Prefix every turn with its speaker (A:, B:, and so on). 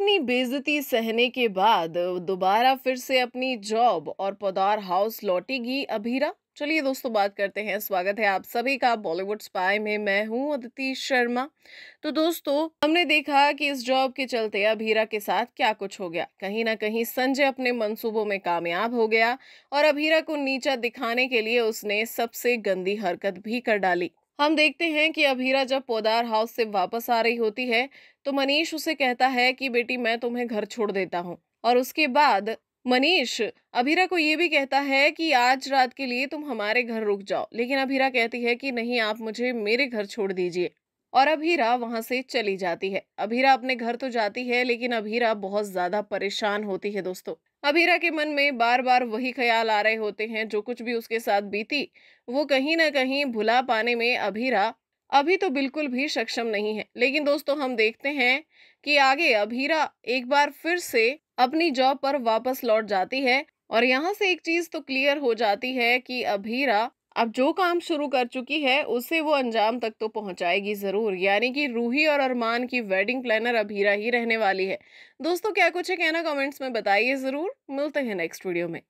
A: इतनी बेजती सहने के बाद दोबारा फिर से अपनी जॉब और पदार हाउस लौटेगी अभीरा चलिए दोस्तों बात करते हैं स्वागत है आप सभी का बॉलीवुड स्पाई में मैं हूं अदिति शर्मा तो दोस्तों हमने देखा कि इस जॉब के चलते अभीरा के साथ क्या कुछ हो गया कहीं ना कहीं संजय अपने मंसूबों में कामयाब हो गया और अभीरा को नीचा दिखाने के लिए उसने सबसे गंदी हरकत भी कर डाली हम देखते हैं कि अभीरा जब पोदार हाउस से वापस आ रही होती है तो मनीष उसे कहता है कि बेटी मैं तुम्हें घर छोड़ देता हूँ और उसके बाद मनीष अभीरा को ये भी कहता है कि आज रात के लिए तुम हमारे घर रुक जाओ लेकिन अभीरा कहती है कि नहीं आप मुझे मेरे घर छोड़ दीजिए और अभीरा वहाँ से चली जाती है अभीरा अपने घर तो जाती है लेकिन अभीरा बहुत ज़्यादा परेशान होती है दोस्तों अभीरा के मन में बार बार वही ख्याल आ रहे होते हैं जो कुछ भी उसके साथ बीती वो कहीं ना कहीं भुला पाने में अभीरा अभी तो बिल्कुल भी सक्षम नहीं है लेकिन दोस्तों हम देखते हैं कि आगे अभीरा एक बार फिर से अपनी जॉब पर वापस लौट जाती है और यहाँ से एक चीज तो क्लियर हो जाती है कि अभीरा अब जो काम शुरू कर चुकी है उसे वो अंजाम तक तो पहुंचाएगी ज़रूर यानी कि रूही और अरमान की वेडिंग प्लानर अभीरा ही रहने वाली है दोस्तों क्या कुछ है कहना कमेंट्स में बताइए ज़रूर मिलते हैं नेक्स्ट वीडियो में